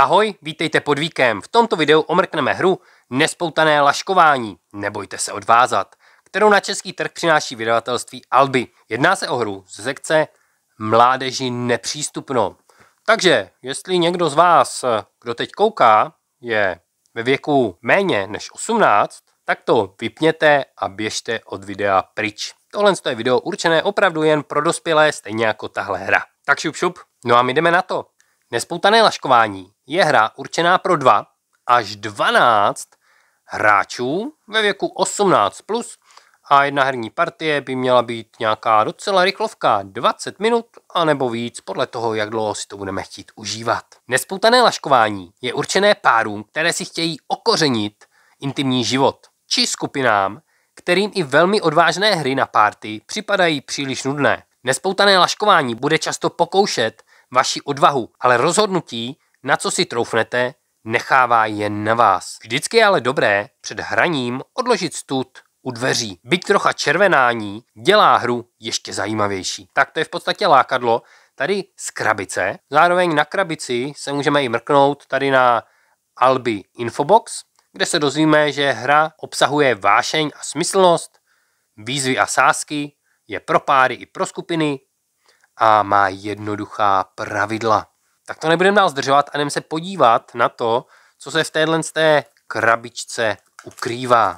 Ahoj, vítejte pod víkem. V tomto videu omrkneme hru Nespoutané laškování, nebojte se odvázat, kterou na český trh přináší vydavatelství Alby. Jedná se o hru z sekce Mládeži nepřístupno. Takže, jestli někdo z vás, kdo teď kouká, je ve věku méně než 18, tak to vypněte a běžte od videa pryč. Tohle je video určené opravdu jen pro dospělé, stejně jako tahle hra. Tak šup šup, no a my jdeme na to. Nespoutané laškování je hra určená pro 2 až 12 hráčů ve věku 18 plus a jedna herní partie by měla být nějaká docela rychlovka 20 minut a nebo víc podle toho, jak dlouho si to budeme chtít užívat. Nespoutané laškování je určené párům, které si chtějí okořenit intimní život, či skupinám, kterým i velmi odvážné hry na párty připadají příliš nudné. Nespoutané laškování bude často pokoušet vaši odvahu, ale rozhodnutí, na co si troufnete, nechává jen na vás. Vždycky je ale dobré před hraním odložit stud u dveří. Byť trocha červenání dělá hru ještě zajímavější. Tak to je v podstatě lákadlo tady z krabice. Zároveň na krabici se můžeme i mrknout tady na Albi Infobox, kde se dozvíme, že hra obsahuje vášeň a smyslnost, výzvy a sázky, je pro páry i pro skupiny, a má jednoduchá pravidla. Tak to nebudeme dál zdržovat a jdeme se podívat na to, co se v téhle té krabičce ukrývá.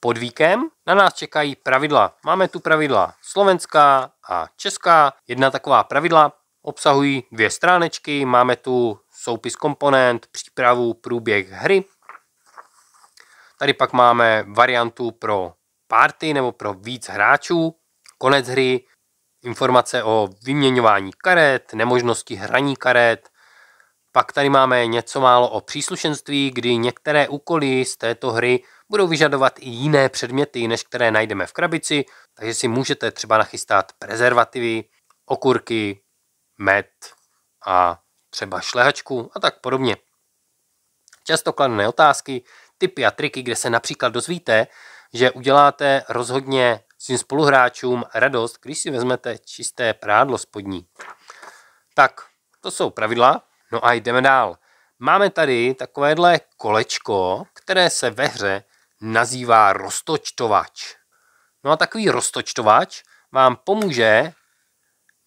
Pod víkem na nás čekají pravidla. Máme tu pravidla slovenská a česká. Jedna taková pravidla obsahují dvě stránečky. Máme tu soupis komponent, přípravu, průběh hry Tady pak máme variantu pro party nebo pro víc hráčů, konec hry, informace o vyměňování karet, nemožnosti hraní karet, pak tady máme něco málo o příslušenství, kdy některé úkoly z této hry budou vyžadovat i jiné předměty, než které najdeme v krabici, takže si můžete třeba nachystat prezervativy, okurky, med a třeba šlehačku a tak podobně. Často kladné otázky, tipy a triky, kde se například dozvíte, že uděláte rozhodně svým spoluhráčům radost, když si vezmete čisté prádlo spodní. Tak, to jsou pravidla. No a jdeme dál. Máme tady takovéhle kolečko, které se ve hře nazývá roztočtovač. No a takový roztočtovač vám pomůže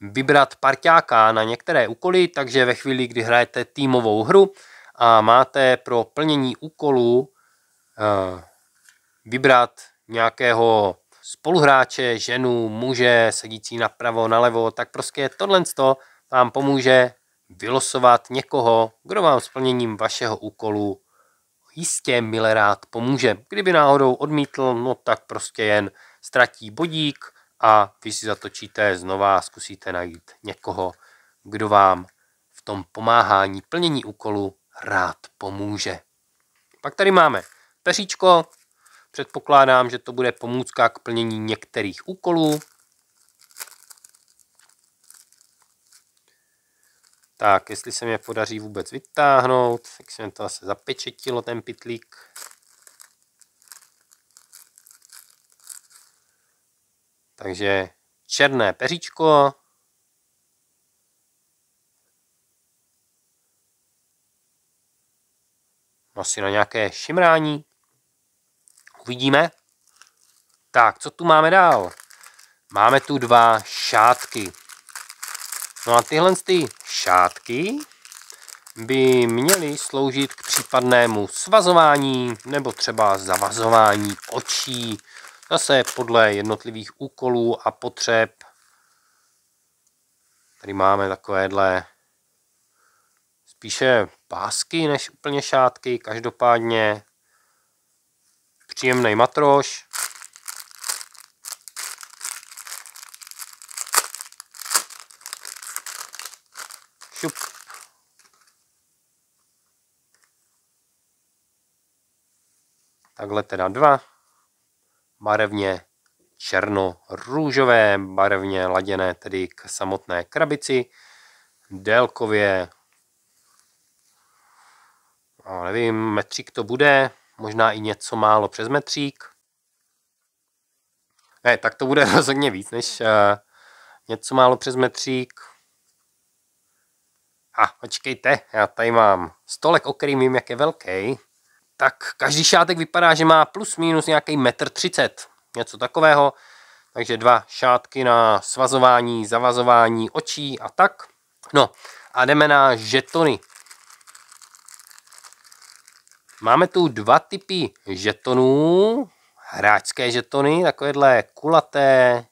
vybrat parťáka na některé úkoly, takže ve chvíli, kdy hrajete týmovou hru a máte pro plnění úkolů Eh, vybrat nějakého spoluhráče, ženu, muže, sedící napravo, nalevo, tak prostě tohle vám pomůže vylosovat někoho, kdo vám splněním vašeho úkolu jistě milé rád pomůže. Kdyby náhodou odmítl, no tak prostě jen ztratí bodík a vy si zatočíte znova a zkusíte najít někoho, kdo vám v tom pomáhání plnění úkolu rád pomůže. Pak tady máme peříčko. Předpokládám, že to bude pomůcka k plnění některých úkolů. Tak, jestli se mě podaří vůbec vytáhnout, tak se mi to asi zapečetilo, ten pitlík. Takže černé peříčko. Asi na nějaké šimrání. Uvidíme. Tak, co tu máme dál? Máme tu dva šátky. No a tyhle ty šátky by měly sloužit k případnému svazování nebo třeba zavazování očí. Zase podle jednotlivých úkolů a potřeb. Tady máme takovéhle spíše pásky než úplně šátky. Každopádně příjemný matroš. Šup. Takhle teda dva. Barevně černo-růžové, barevně laděné tedy k samotné krabici. Délkově, nevím, metřík to bude, možná i něco málo přes metřík. Ne, tak to bude rozhodně víc než uh, něco málo přes metřík. A počkejte, já tady mám stolek, o kterým vím, jak je velký. Tak každý šátek vypadá, že má plus minus nějaký metr třicet, něco takového. Takže dva šátky na svazování, zavazování očí a tak. No a jdeme na žetony. Máme tu dva typy žetonů. Hráčské žetony, takovéhle kulaté.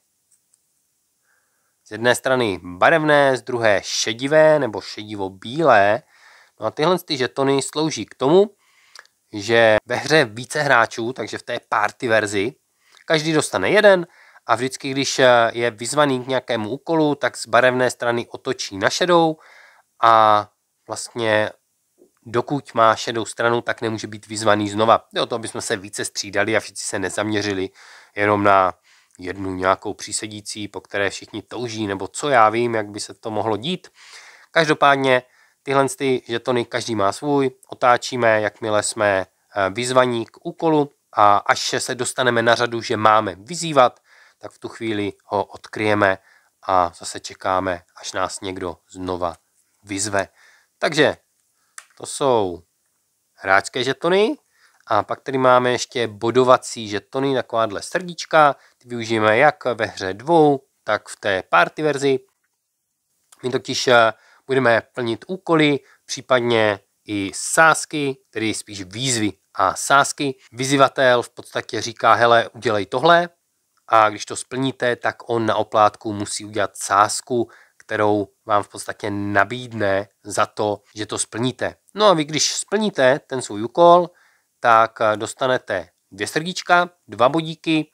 Z jedné strany barevné, z druhé šedivé nebo šedivo-bílé. No a tyhle ty žetony slouží k tomu, že ve hře více hráčů, takže v té party verzi, každý dostane jeden a vždycky, když je vyzvaný k nějakému úkolu, tak z barevné strany otočí na šedou a vlastně dokud má šedou stranu, tak nemůže být vyzvaný znova. Jde o to, aby jsme se více střídali a všichni se nezaměřili jenom na jednu nějakou přísedící, po které všichni touží, nebo co já vím, jak by se to mohlo dít. Každopádně tyhle ty žetony každý má svůj, otáčíme, jakmile jsme eh, vyzvaní k úkolu a až se dostaneme na řadu, že máme vyzývat, tak v tu chvíli ho odkryjeme a zase čekáme, až nás někdo znova vyzve. Takže to jsou hráčské žetony. A pak tady máme ještě bodovací žetony, takováhle srdíčka. Ty využijeme jak ve hře dvou, tak v té party verzi. My totiž eh, budeme plnit úkoly, případně i sásky, tedy spíš výzvy a sásky. Vyzývatel v podstatě říká, hele, udělej tohle a když to splníte, tak on na oplátku musí udělat sásku kterou vám v podstatě nabídne za to, že to splníte. No a vy, když splníte ten svůj úkol, tak eh, dostanete dvě srdíčka, dva bodíky,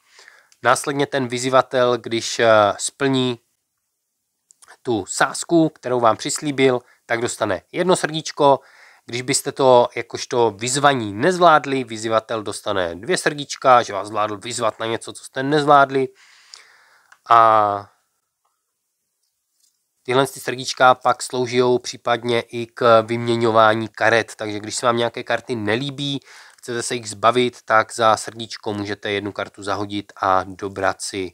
následně ten vyzývatel, když eh, splní tu sásku, kterou vám přislíbil, tak dostane jedno srdíčko, když byste to jakožto vyzvaní nezvládli, vyzývatel dostane dvě srdíčka, že vás zvládl vyzvat na něco, co jste nezvládli. A Tyhle ty srdíčka pak slouží případně i k vyměňování karet, takže když se vám nějaké karty nelíbí, chcete se jich zbavit, tak za srdíčko můžete jednu kartu zahodit a dobrat si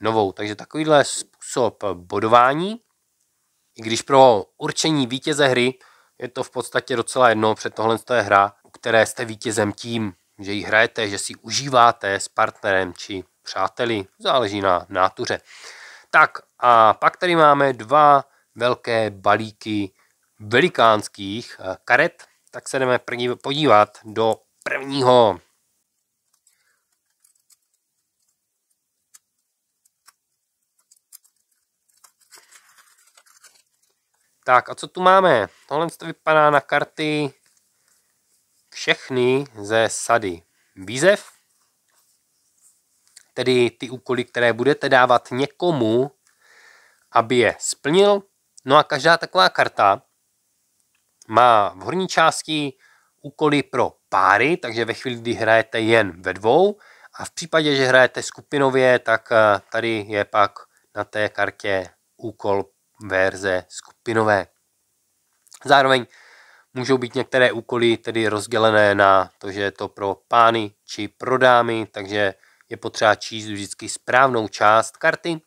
novou. Takže takovýhle způsob bodování, i když pro určení vítěze hry je to v podstatě docela jedno, před tohle je hra, u které jste vítězem tím, že ji hrajete, že si užíváte s partnerem či přáteli, záleží na nátuře. Tak a pak tady máme dva velké balíky velikánských eh, karet, tak se jdeme podívat do prvního. Tak a co tu máme? Tohle to vypadá na karty všechny ze sady výzev tedy ty úkoly, které budete dávat někomu, aby je splnil. No a každá taková karta má v horní části úkoly pro páry, takže ve chvíli, kdy hrajete jen ve dvou a v případě, že hrajete skupinově, tak eh, tady je pak na té kartě úkol verze skupinové. Zároveň můžou být některé úkoly tedy rozdělené na to, že je to pro pány či pro dámy, takže je potřeba číst vždycky správnou část karty,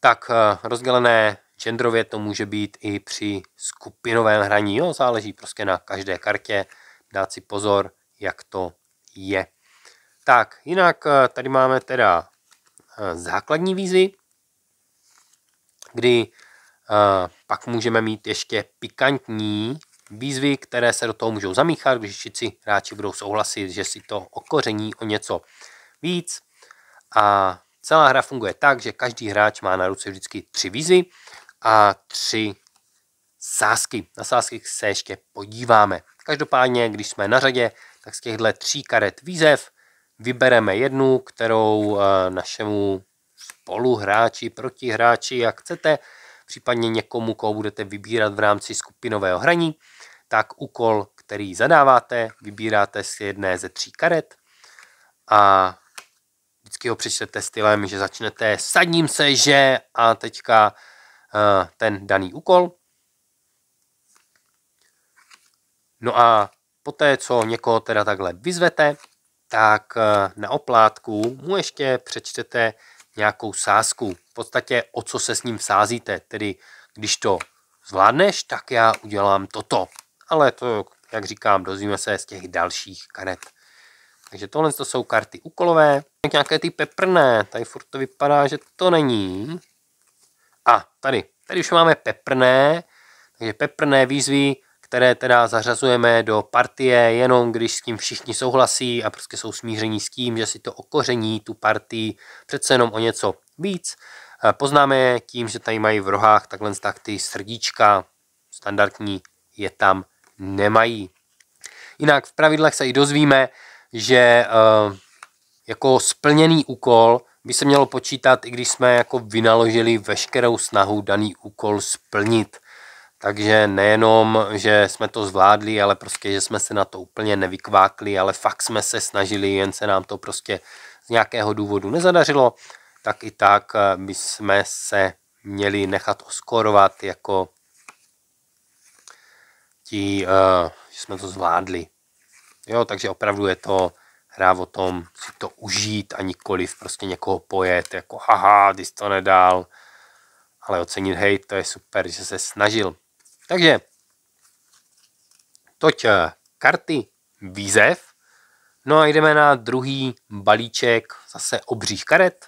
tak eh, rozdělené genderově to může být i při skupinovém hraní. Jo, záleží prostě na každé kartě, dát si pozor, jak to je. Tak, jinak eh, tady máme teda eh, základní výzvy, kdy pak můžeme mít ještě pikantní výzvy, které se do toho můžou zamíchat, když si hráči budou souhlasit, že si to okoření o něco víc. A celá hra funguje tak, že každý hráč má na ruce vždycky tři výzvy a tři sásky. Na sásky se ještě podíváme. Každopádně, když jsme na řadě, tak z těchto tří karet výzev vybereme jednu, kterou eh, našemu spoluhráči, protihráči, jak chcete, případně někomu, koho budete vybírat v rámci skupinového hraní, tak úkol, který zadáváte, vybíráte z jedné ze tří karet a vždycky ho přečtete stylem, že začnete sadním se, že a teďka uh, ten daný úkol. No a poté, co někoho teda takhle vyzvete, tak uh, na oplátku mu ještě přečtete nějakou sázku. V podstatě o co se s ním sázíte, tedy když to zvládneš, tak já udělám toto. Ale to, jak říkám, dozvíme se z těch dalších karet. Takže tohle to jsou karty úkolové. Nějaké ty peprné, tady furt to vypadá, že to není. A tady, tady už máme peprné, takže peprné výzvy které teda zařazujeme do partie jenom, když s tím všichni souhlasí a prostě jsou smíření s tím, že si to okoření tu partii přece jenom o něco víc. Poznáme je tím, že tady mají v rohách takhle tak ty srdíčka standardní je tam nemají. Jinak v pravidlech se i dozvíme, že eh, jako splněný úkol by se mělo počítat, i když jsme jako vynaložili veškerou snahu daný úkol splnit. Takže nejenom, že jsme to zvládli, ale prostě, že jsme se na to úplně nevykvákli, ale fakt jsme se snažili, jen se nám to prostě z nějakého důvodu nezadařilo, tak i tak eh, jsme se měli nechat oskorovat jako ti, eh, že jsme to zvládli. Jo, takže opravdu je to hra o tom si to užít a nikoliv prostě někoho pojet, jako haha, ty jsi to nedal, ale ocenit, hej, to je super, že se snažil. Takže toť eh, karty výzev. No a jdeme na druhý balíček, zase obřích karet.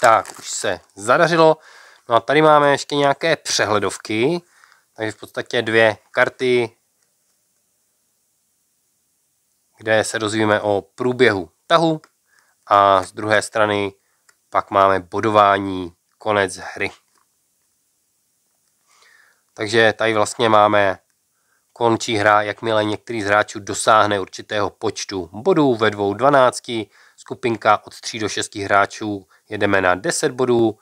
Tak, už se zadařilo. No a tady máme ještě nějaké přehledovky. Takže v podstatě dvě karty kde se dozvíme o průběhu tahu a z druhé strany pak máme bodování konec hry. Takže tady vlastně máme končí hra, jakmile některý z hráčů dosáhne určitého počtu bodů ve dvou dvanácti. Skupinka od 3 do 6 hráčů jedeme na 10 bodů,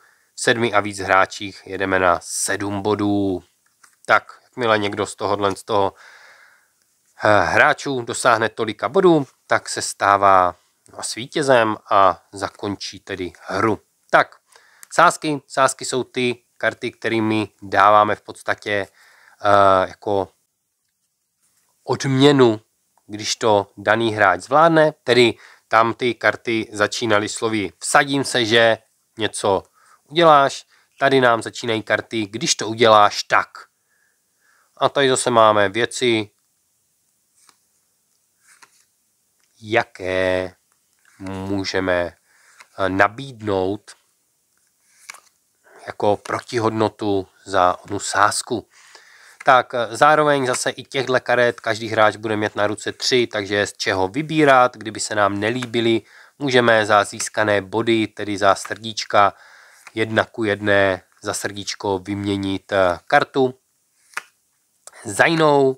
v a víc hráčích jedeme na 7 bodů. Tak, jakmile někdo z tohohle z toho Eh, hráčů dosáhne tolika bodů, tak se stává s no vítězem a zakončí tedy hru. Tak, sázky. Sázky jsou ty karty, kterými dáváme v podstatě uh, jako odměnu, když to daný hráč zvládne. Tedy tam ty karty začínaly slovy vsadím se, že něco uděláš. Tady nám začínají karty, když to uděláš, tak. A tady zase máme věci, jaké můžeme eh, nabídnout jako protihodnotu za onu sásku. Tak eh, zároveň zase i těchto karet každý hráč bude mít na ruce tři, takže z čeho vybírat. Kdyby se nám nelíbily, můžeme za získané body, tedy za srdíčka, jedna ku jedné za srdíčko vyměnit eh, kartu za jinou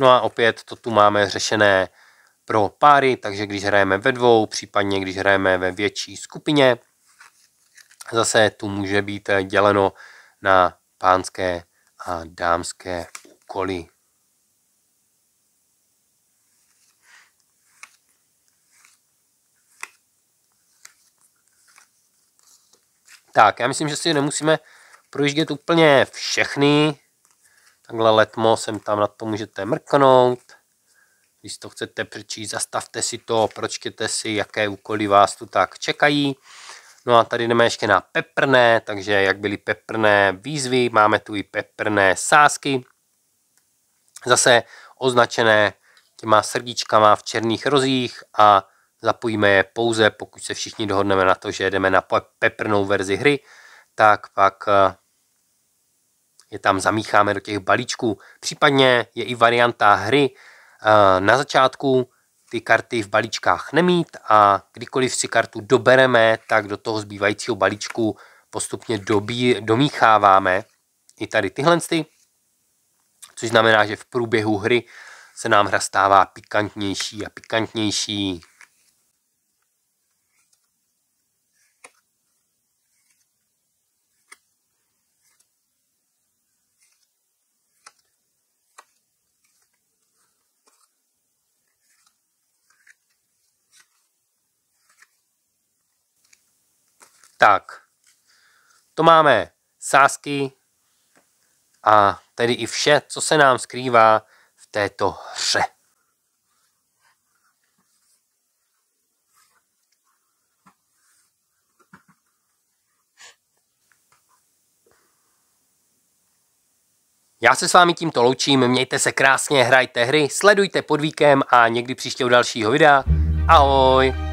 No a opět to tu máme řešené pro páry, takže když hrajeme ve dvou, případně když hrajeme ve větší skupině, zase tu může být děleno na pánské a dámské úkoly. Tak, já myslím, že si nemusíme projíždět úplně všechny Takhle letmo sem tam na to můžete mrknout. Když to chcete přečíst, zastavte si to, pročtěte si, jaké úkoly vás tu tak čekají. No a tady jdeme ještě na peprné, takže jak byly peprné výzvy, máme tu i peprné sásky. Zase označené těma srdíčkama v černých rozích a zapojíme je pouze, pokud se všichni dohodneme na to, že jdeme na peprnou verzi hry, tak pak eh, je tam zamícháme do těch balíčků. Případně je i varianta hry eh, na začátku ty karty v balíčkách nemít a kdykoliv si kartu dobereme, tak do toho zbývajícího balíčku postupně dobí, domícháváme i tady tyhle sty, což znamená, že v průběhu hry se nám hra stává pikantnější a pikantnější, Tak, to máme sásky a tedy i vše, co se nám skrývá v této hře. Já se s vámi tímto loučím, mějte se krásně, hrajte hry, sledujte pod víkem a někdy příště u dalšího videa. Ahoj!